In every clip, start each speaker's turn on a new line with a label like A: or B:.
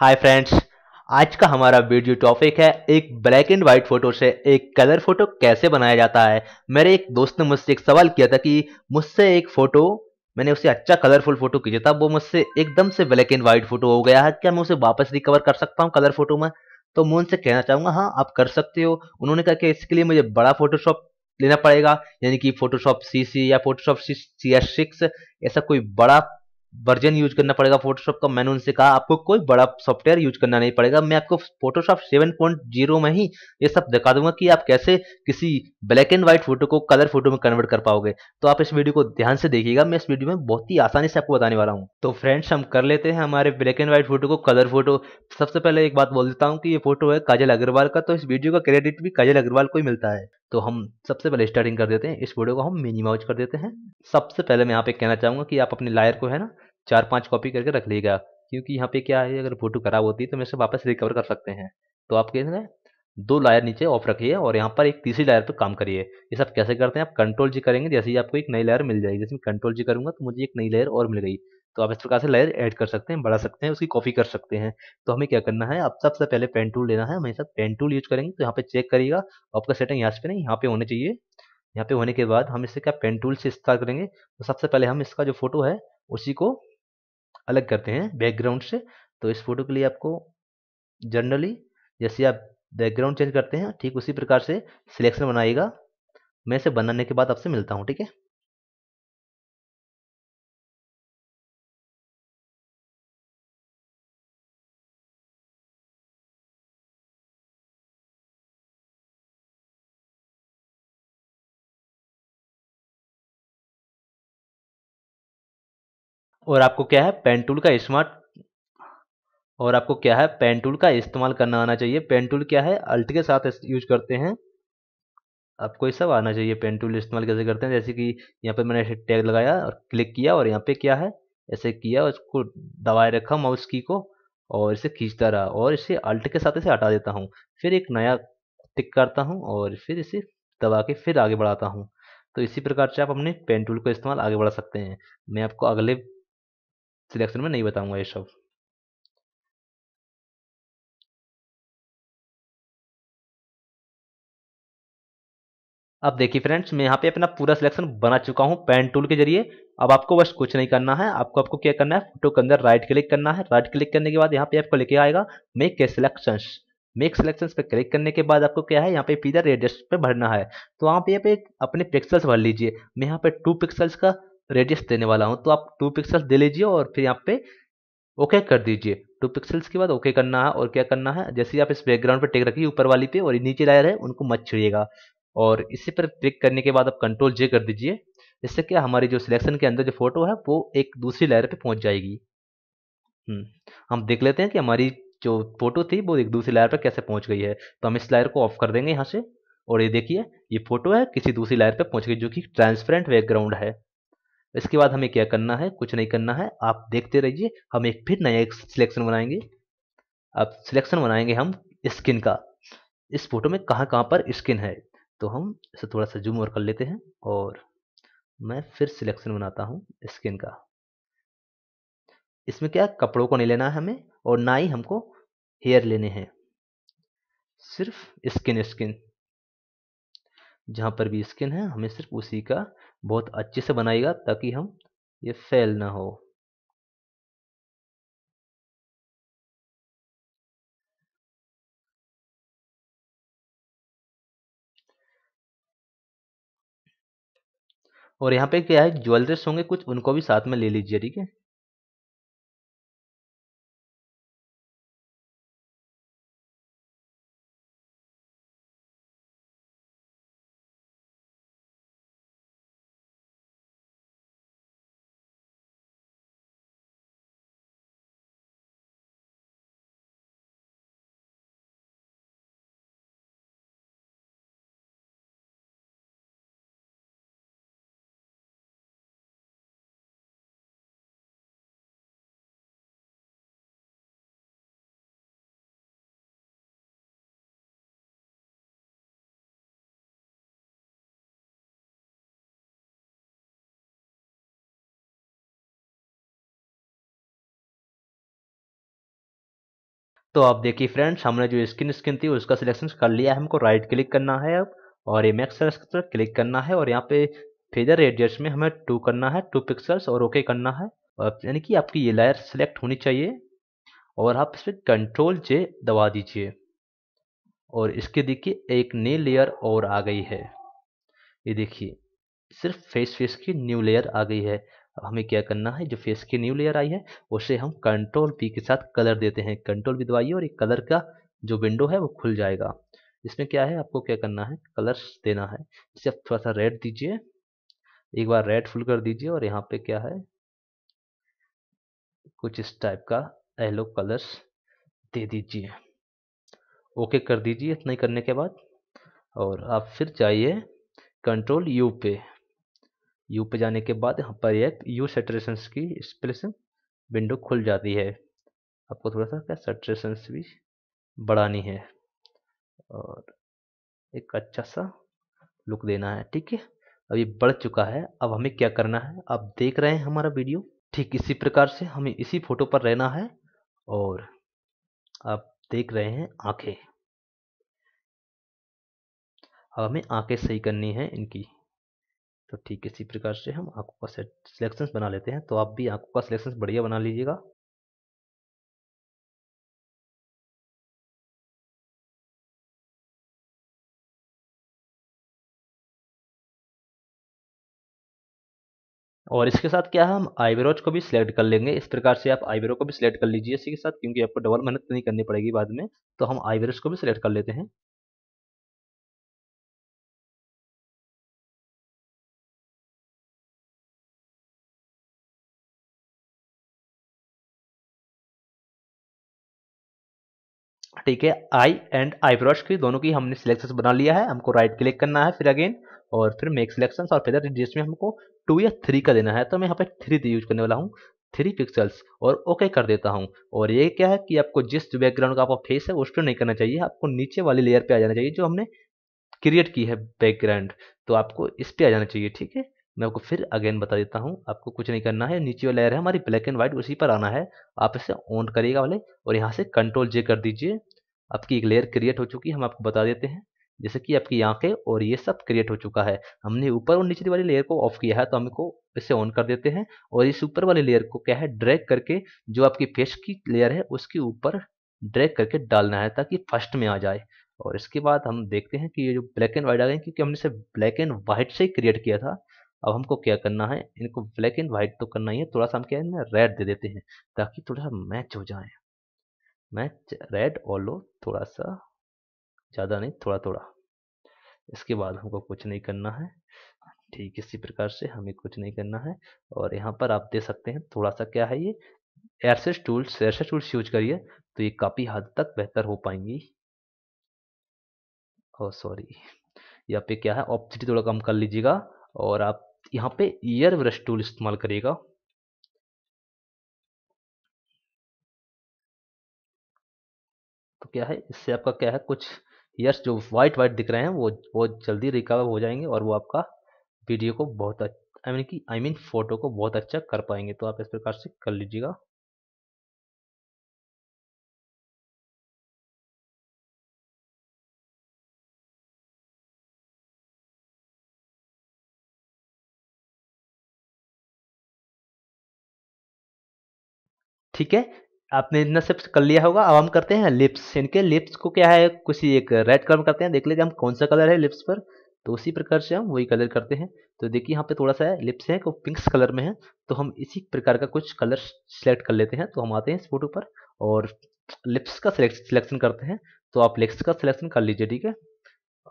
A: hi friends आज का हमारा वीडियो टॉपिक है एक ब्लैक एंड व्हाइट फोटो से एक कलर फोटो कैसे बनाया जाता है मेरे एक दोस्त ने मुझसे एक सवाल किया था कि मुझसे एक फोटो मैंने उसे अच्छा कलरफुल फोटो खींचा था वो मुझसे एकदम से ब्लैक एंड व्हाइट फोटो हो गया है क्या मैं उसे वापस रिकवर कर सकता हूँ कलर फोटो में तो मैं उनसे कहना चाहूँगा हाँ आप कर सकते हो उन्होंने कहा कि इसके लिए मुझे बड़ा फोटोशॉप लेना पड़ेगा यानी कि फोटोशॉप सी या फोटोशॉप सी सिक्स ऐसा कोई बड़ा वर्जन यूज करना पड़ेगा फोटोशॉप का मैंने उनसे कहा आपको कोई बड़ा सॉफ्टवेयर यूज करना नहीं पड़ेगा मैं आपको फोटोशॉप सेवन पॉइंट जीरो में ही ये सब दिखा दूंगा कि आप कैसे किसी ब्लैक एंड व्हाइट फोटो को कलर फोटो में कन्वर्ट कर पाओगे तो आप इस वीडियो को ध्यान से देखिएगा मैं इस वीडियो में बहुत ही आसानी से आपको बताने वाला हूँ तो फ्रेंड्स हम कर लेते हैं हमारे ब्लैक एंड व्हाइट फोटो को कलर फोटो सबसे पहले एक बात बोल देता हूँ कि ये फोटो है काजल अग्रवाल का तो इस वीडियो का क्रेडिट भी काजल अग्रवाल को ही मिलता है तो हम सबसे पहले स्टार्टिंग कर देते हैं इस वीडियो को हम मिनिमाइज कर देते हैं सबसे पहले मैं यहाँ पे कहना चाहूँगा कि आप अपने लायर को है ना चार पाँच कॉपी करके रख लीजिएगा क्योंकि यहाँ पे क्या है अगर फोटो खराब होती है तो मैं इसे वापस रिकवर कर सकते हैं तो आप कह हैं दो लायर नीचे ऑफ रखिए और यहाँ पर एक तीसरी लायर पर काम करिए ये सब कैसे करते हैं आप कंट्रोल जी करेंगे जैसे ही आपको एक नई लायर मिल जाएगी जैसे मैं कंट्रोल जी करूँगा तो मुझे एक नई लायर और मिल गई तो आप इस प्रकार से लेयर ऐड कर सकते हैं बढ़ा सकते हैं उसकी कॉपी कर सकते हैं तो हमें क्या करना है आप सबसे पहले पेन टूल लेना है हमें सब पेन टूल यूज करेंगे तो यहाँ पे चेक करिएगा आपका सेटिंग यहाँ पे नहीं यहाँ पे होने चाहिए यहाँ पे होने के बाद हम इसे क्या पेन टूल से स्टार्ट करेंगे तो सबसे पहले हम इसका जो फोटो है उसी को अलग करते हैं बैकग्राउंड से तो इस फोटो के लिए आपको जनरली जैसे आप बैकग्राउंड चेंज करते हैं ठीक उसी प्रकार से सिलेक्शन बनाइएगा मैं इसे बनाने के बाद आपसे मिलता हूँ
B: ठीक है और आपको क्या है पेन टूल का
A: स्मार्ट और आपको क्या है पेन टूल का इस्तेमाल करना आना चाहिए पेन टूल क्या है अल्ट के साथ यूज करते हैं आपको ये सब आना चाहिए पेन टूल इस्तेमाल कैसे करते हैं जैसे कि यहाँ पे मैंने टैग लगाया और क्लिक किया और यहाँ पे क्या है ऐसे किया उसको दबाए रखा माउस की को और इसे खींचता रहा और इसे अल्ट के साथ इसे हटा देता हूँ फिर एक नया टिक करता हूँ और फिर इसे दबा के फिर आगे बढ़ाता हूँ तो इसी प्रकार
B: से आप अपने पेन टूल का इस्तेमाल आगे बढ़ा सकते हैं मैं आपको अगले सिलेक्शन में नहीं बताऊंगा ये सब अब देखिए फ्रेंड्स मैं यहाँ पे अपना पूरा सिलेक्शन
A: बना चुका हूँ पेन टूल के जरिए अब आपको बस कुछ नहीं करना है आपको आपको क्या करना है फोटो के अंदर राइट क्लिक करना है राइट क्लिक करने के बाद यहाँ पे आपको लेके आएगा मेक के सिलेक्शन मेक सिलेक्शन पे क्लिक करने के बाद आपको क्या है यहाँ पे पीधर रेडियस पे भरना है तो आप यहाँ पे अपने पिक्सल्स भर लीजिए मैं यहाँ पे टू पिक्सल्स का रेडियस देने वाला हूँ तो आप टू पिक्सल्स दे लीजिए और फिर यहाँ पे ओके कर दीजिए टू पिक्सल्स के बाद ओके करना है और क्या करना है जैसे ही आप इस बैकग्राउंड पर टेक रखिए ऊपर वाली पे और नीचे लायर है उनको मत छिड़िएगा और इसी पर क्लिक करने के बाद आप कंट्रोल जे कर दीजिए इससे क्या हमारी जो सिलेक्शन के अंदर जो फोटो है वो एक दूसरी लायर पे पहुंच जाएगी हम्म, हम देख लेते हैं कि हमारी जो फोटो थी वो एक दूसरी लायर पर कैसे पहुंच गई है तो हम इस लायर को ऑफ कर देंगे यहाँ से और ये देखिए ये फोटो है किसी दूसरी लायर पर पहुंच गई जो कि ट्रांसपेरेंट बैकग्राउंड है इसके बाद हमें क्या करना है कुछ नहीं करना है आप देखते रहिए हम एक फिर नया एक सिलेक्शन बनाएंगे अब सिलेक्शन बनाएंगे हम स्किन का इस फोटो में कहाँ कहाँ पर स्किन है तो हम इसे थोड़ा सा जूम और कर लेते हैं और मैं फिर सिलेक्शन बनाता हूँ स्किन का इसमें क्या कपड़ों को नहीं लेना है हमें और ना ही हमको हेयर लेने हैं सिर्फ स्किन स्किन जहाँ पर भी स्किन है हमें सिर्फ उसी का
B: बहुत अच्छे से बनाएगा ताकि हम ये फेल ना हो और यहाँ पे क्या है ज्वेलरीज होंगे कुछ उनको भी साथ में ले लीजिए ठीक है तो आप देखिए फ्रेंड्स हमने जो स्किन स्किन थी उसका
A: सिलेक्शन कर लिया है हमको राइट क्लिक करना है अब और ये मैक्स पर क्लिक करना है और यहाँ पे फेदर रेडियस में हमें टू करना है टू पिक्सल्स और ओके करना है और यानी कि आपकी ये लायर सिलेक्ट होनी चाहिए और आप इस पर कंट्रोल जे दबा दीजिए और इसके देखिए एक नई लेयर और आ गई है ये देखिए सिर्फ फेस फेस की न्यू लेयर आ गई है अब हमें क्या करना है जो फेस की न्यू लेयर आई है उसे हम कंट्रोल पी के साथ कलर देते हैं कंट्रोल भी दबाइए और एक कलर का जो विंडो है वो खुल जाएगा इसमें क्या है आपको क्या करना है कलर्स देना है इसे आप थोड़ा सा रेड दीजिए एक बार रेड फुल कर दीजिए और यहाँ पे क्या है कुछ इस टाइप का येलो कलर्स दे दीजिए ओके कर दीजिए इतना ही करने के बाद और आप फिर जाइए कंट्रोल यू पे यू पे जाने के बाद यहाँ पर यह यू सेटरेशन की स्पेस विंडो खुल जाती है आपको थोड़ा सा क्या सेटरेशन भी बढ़ानी है और एक अच्छा सा लुक देना है ठीक है अब ये बढ़ चुका है अब हमें क्या करना है आप देख रहे हैं हमारा वीडियो ठीक इसी प्रकार से हमें इसी फोटो पर
B: रहना है और आप देख रहे हैं आंखें अब हमें आंखें सही करनी है इनकी तो ठीक इसी प्रकार से हम आंखों का सेट सिलेक्शंस बना लेते हैं तो आप भी आंखों का सिलेक्शंस बढ़िया बना लीजिएगा और इसके साथ क्या है हम आईब्रोज को भी सिलेक्ट कर लेंगे इस प्रकार से आप आईब्रो को भी सिलेक्ट कर लीजिए इसी के साथ क्योंकि आपको डबल मेहनत नहीं करनी पड़ेगी बाद में तो हम आईब्रोज को भी सिलेक्ट कर लेते हैं ठीक है आई एंड आई ब्रश की
A: दोनों की हमने सिलेक्शन बना लिया है हमको राइट क्लिक करना है फिर अगेन और फिर मेक सिलेक्शन और फिर जिसमें में हमको टू या थ्री का देना है तो मैं यहाँ पे थ्री यूज करने वाला हूँ थ्री पिक्सल्स और ओके कर देता हूँ और ये क्या है कि आपको जिस बैकग्राउंड का आपका फेस है उस पर नहीं करना चाहिए आपको नीचे वाली लेयर पे आ जाना चाहिए जो हमने क्रिएट की है बैकग्राउंड तो आपको इस पर आ जाना चाहिए ठीक है मैं आपको फिर अगेन बता देता हूँ आपको कुछ नहीं करना है नीचे वाली लेयर है हमारी ब्लैक एंड व्हाइट उसी पर आना है आप इसे ऑन करिएगा वाले और यहाँ से कंट्रोल जे कर दीजिए आपकी एक लेयर क्रिएट हो चुकी है हम आपको बता देते हैं जैसे कि आपकी आंखें और ये सब क्रिएट हो चुका है हमने ऊपर और नीचे वाली लेयर को ऑफ किया है तो हमको इसे ऑन कर देते हैं और इस ऊपर वाली लेयर को क्या है ड्रैग करके जो आपकी फेस की लेयर है उसके ऊपर ड्रैग करके डालना है ताकि फर्स्ट में आ जाए और इसके बाद हम देखते हैं कि ये जो ब्लैक एंड व्हाइट आ गए क्योंकि हमने इसे ब्लैक एंड व्हाइट से ही क्रिएट किया था अब हमको क्या करना है इनको ब्लैक एंड व्हाइट तो करना ही है थोड़ा सा हम क्या है रेड दे देते हैं ताकि थोड़ा सा मैच हो जाए मैं रेड और लो थोड़ा सा ज़्यादा नहीं थोड़ा थोड़ा इसके बाद हमको कुछ नहीं करना है ठीक इसी प्रकार से हमें कुछ नहीं करना है और यहाँ पर आप दे सकते हैं थोड़ा सा क्या है ये eraser tools eraser tools use करिए तो ये काफ़ी हद तक बेहतर हो पाएंगी और सॉरी यहाँ पे क्या है ऑप्सिटी थोड़ा कम कर लीजिएगा और आप
B: यहाँ पे ईयर ब्रश टूल इस्तेमाल करिएगा क्या है इससे आपका क्या है कुछ
A: हेयर्स जो वाइट वाइट दिख रहे हैं वो वो जल्दी रिकवर हो जाएंगे और वो आपका वीडियो को बहुत
B: आई मीन की आई मीन फ़ोटो को बहुत अच्छा कर पाएंगे तो आप इस प्रकार से कर लीजिएगा ठीक है आपने इतना सिर्फ कर लिया होगा अब हम करते हैं लिप्स इनके लिप्स को क्या है कुछ एक
A: रेड कलर करते हैं देख लेते हम कौन सा कलर है लिप्स पर तो उसी प्रकार से हम वही कलर करते हैं तो देखिए यहाँ पे थोड़ा सा लिप्स है वो पिंक्स कलर में है तो हम इसी प्रकार का कुछ कलर सिलेक्ट कर लेते हैं तो हम आते हैं इस फोटो पर और लिप्स का सिलेक्शन करते हैं तो आप लिप्स का सिलेक्शन कर लीजिए
B: ठीक है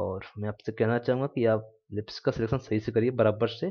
B: और मैं आपसे कहना चाहूँगा कि आप लिप्स का सिलेक्शन सही से करिए बराबर से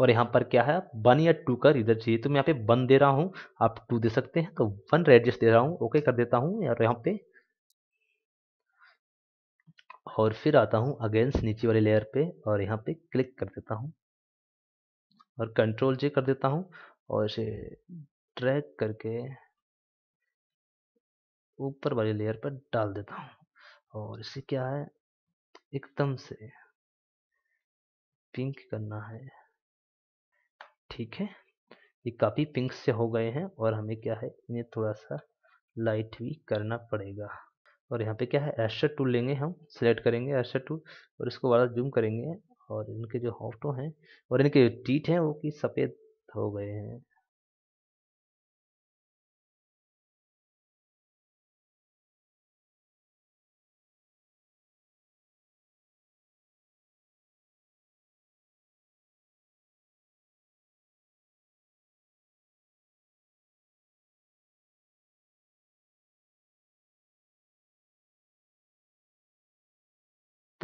B: और यहाँ पर क्या है वन या टू का रिजल्ट चाहिए तो मैं यहाँ पे वन दे रहा हूँ आप टू दे सकते हैं तो वन रेडजस्ट
A: दे रहा हूँ ओके कर देता हूँ और यहाँ पे और फिर आता हूँ अगेंस्ट नीचे वाले लेयर पे और यहाँ पे क्लिक कर देता हूँ और कंट्रोल जे कर देता हूँ और इसे ट्रैक करके
B: ऊपर वाले लेयर पर डाल देता हूँ और इसे क्या है एकदम से पिंक करना है
A: ठीक है ये काफ़ी पिंक से हो गए हैं और हमें क्या है इन्हें थोड़ा सा लाइट भी करना पड़ेगा और यहाँ पे क्या है एस्टर टूल लेंगे हम सेलेक्ट करेंगे एस्टर टूल और इसको बड़ा जूम करेंगे और इनके जो हॉफ्टो हैं और इनके जो टीट हैं वो
B: कि सफ़ेद हो गए हैं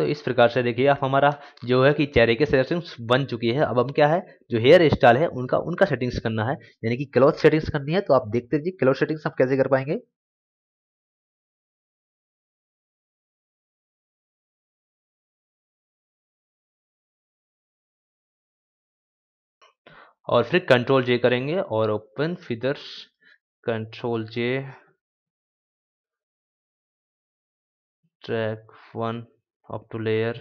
B: तो इस प्रकार से देखिए आप हमारा जो है कि चेहरे के सेटिंग्स बन चुकी है अब हम क्या है जो हेयर स्टाइल है उनका उनका सेटिंग्स करना है यानी कि क्लॉथ सेटिंग्स करनी है तो आप देखते रहिए क्लॉथ सेटिंग्स आप कैसे कर पाएंगे और फिर कंट्रोल जे करेंगे और open feathers control J track one up to layer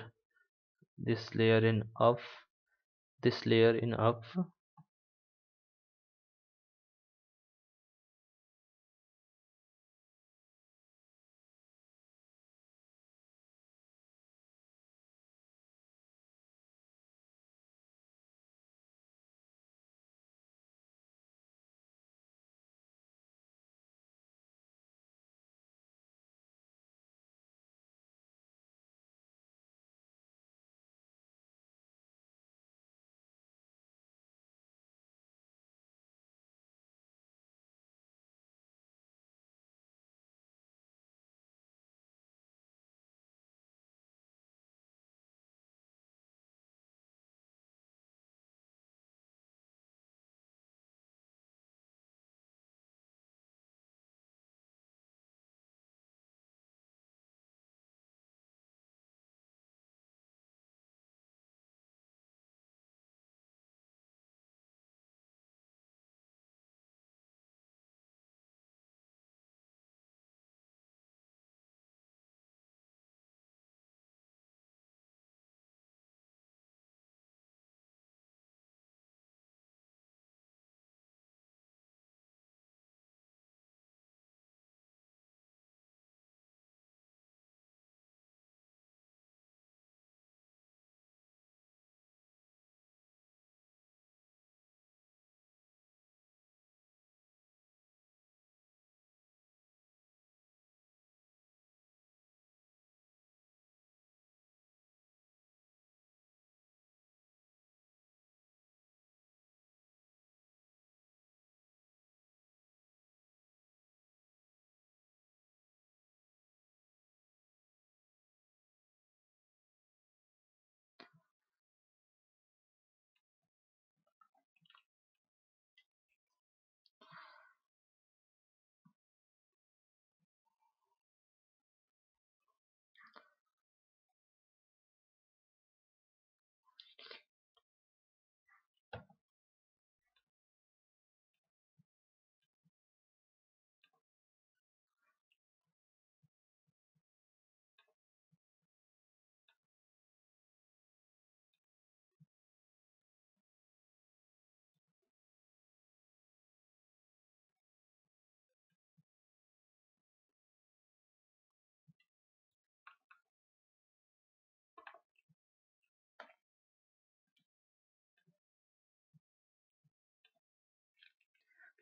B: this layer in up this layer in up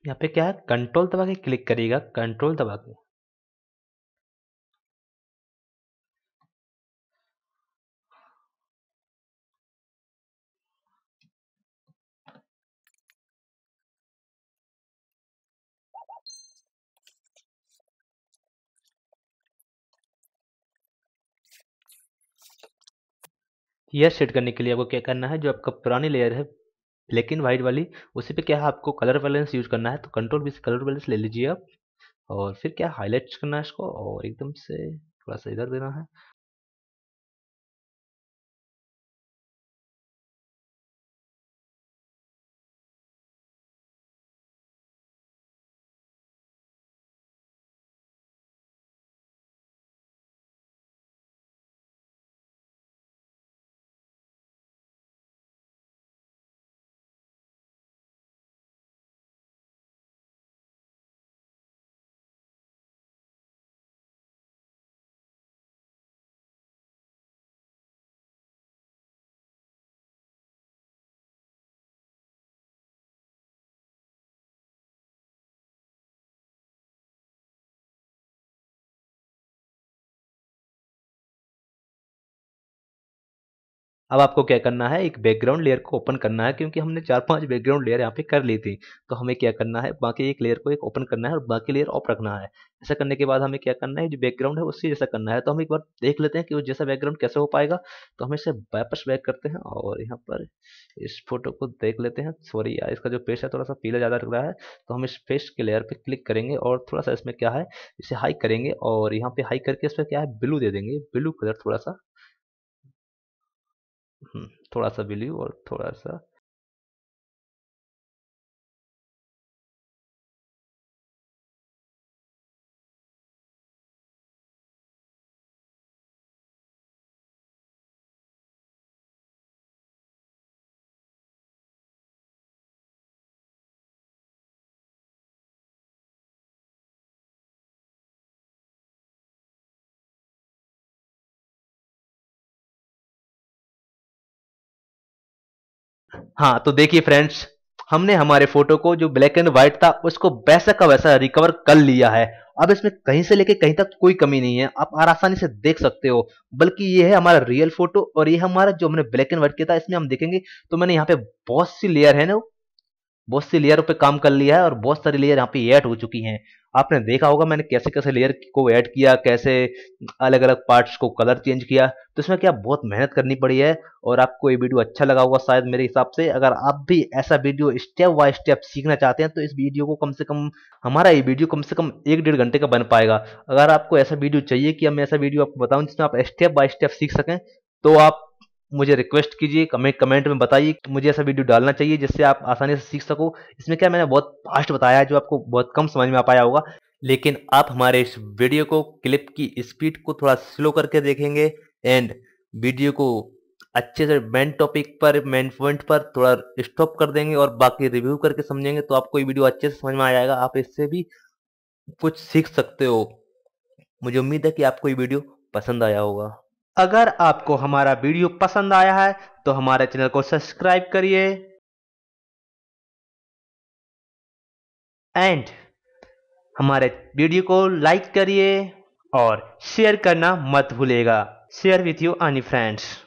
B: यहाँ पे क्या है कंट्रोल दबा के क्लिक करिएगा कंट्रोल दबा के
A: यह सेट करने के लिए आपको क्या करना है जो आपका पुरानी लेयर है ब्लैक एंड वाइट वाली उसी पे क्या है आपको कलर बैलेंस यूज करना है तो कंट्रोल भी कलर बैलेंस ले लीजिए आप और
B: फिर क्या हाईलाइट करना है इसको और एकदम से थोड़ा सा इधर देना है अब आपको क्या करना है एक बैकग्राउंड लेयर को ओपन करना है क्योंकि हमने चार पांच
A: बैकग्राउंड लेयर यहाँ पे कर ली थी तो हमें क्या करना है बाकी एक लेयर को एक ओपन करना है और बाकी लेयर ऑफ रखना है ऐसा करने के बाद हमें क्या करना है जो बैकग्राउंड है उसी जैसा करना है तो हम एक बार देख लेते हैं कि वो जैसा बैकग्राउंड कैसे हो पाएगा तो हम इसे वापस बैक करते हैं और यहाँ पर इस फोटो को देख लेते हैं सॉरी यार इसका जो फेस है थोड़ा सा पीला ज़्यादा लग रहा है तो हम इस फेस के लेयर पर क्लिक करेंगे और थोड़ा सा इसमें क्या है इसे हाई करेंगे और यहाँ पे हाई करके इस पर क्या है ब्लू दे देंगे ब्लू कलर थोड़ा सा
B: हम्म, थोड़ा सा बिलीव और थोड़ा सा हाँ तो देखिए फ्रेंड्स
A: हमने हमारे फोटो को जो ब्लैक एंड व्हाइट था उसको वैसा का वैसा रिकवर कर लिया है अब इसमें कहीं से लेके कहीं तक कोई कमी नहीं है आप आसानी से देख सकते हो बल्कि ये है हमारा रियल फोटो और ये हमारा जो हमने ब्लैक एंड व्हाइट किया था इसमें हम देखेंगे तो मैंने यहाँ पे बहुत सी लेयर है ना बहुत सी लेयर पे काम कर लिया है और बहुत सारी लेयर यहाँ पे ऐड हो चुकी हैं आपने देखा होगा मैंने कैसे कैसे लेयर को ऐड किया कैसे अलग अलग पार्ट्स को कलर चेंज किया तो इसमें क्या बहुत मेहनत करनी पड़ी है और आपको ये वीडियो अच्छा लगा होगा शायद मेरे हिसाब से अगर आप भी ऐसा वीडियो स्टेप बाय स्टेप सीखना चाहते हैं तो इस वीडियो को कम से कम हमारा ये वीडियो कम से कम एक डेढ़ घंटे का बन पाएगा अगर आपको ऐसा वीडियो चाहिए कि मैं ऐसा वीडियो आपको बताऊँ जिसमें आप स्टेप बाय स्टेप सीख सकें तो आप मुझे रिक्वेस्ट कीजिए कमेंट कमेंट में बताइए कि मुझे ऐसा वीडियो डालना चाहिए जिससे आप आसानी से सीख सको इसमें क्या मैंने बहुत फास्ट बताया है जो आपको बहुत कम समझ में आ पाया होगा लेकिन आप हमारे इस वीडियो को क्लिप की स्पीड को थोड़ा स्लो करके देखेंगे एंड वीडियो को अच्छे से मेन टॉपिक पर मेन पॉइंट पर थोड़ा स्टॉप कर देंगे और बाकी रिव्यू करके समझेंगे तो आपको ये वीडियो अच्छे से समझ में आ जाएगा आप इससे भी कुछ सीख सकते हो मुझे उम्मीद है कि आपको ये वीडियो पसंद आया होगा अगर आपको हमारा वीडियो पसंद आया है तो हमारे चैनल को सब्सक्राइब करिए एंड हमारे वीडियो
B: को लाइक करिए और शेयर करना मत भूलेगा share with you any friends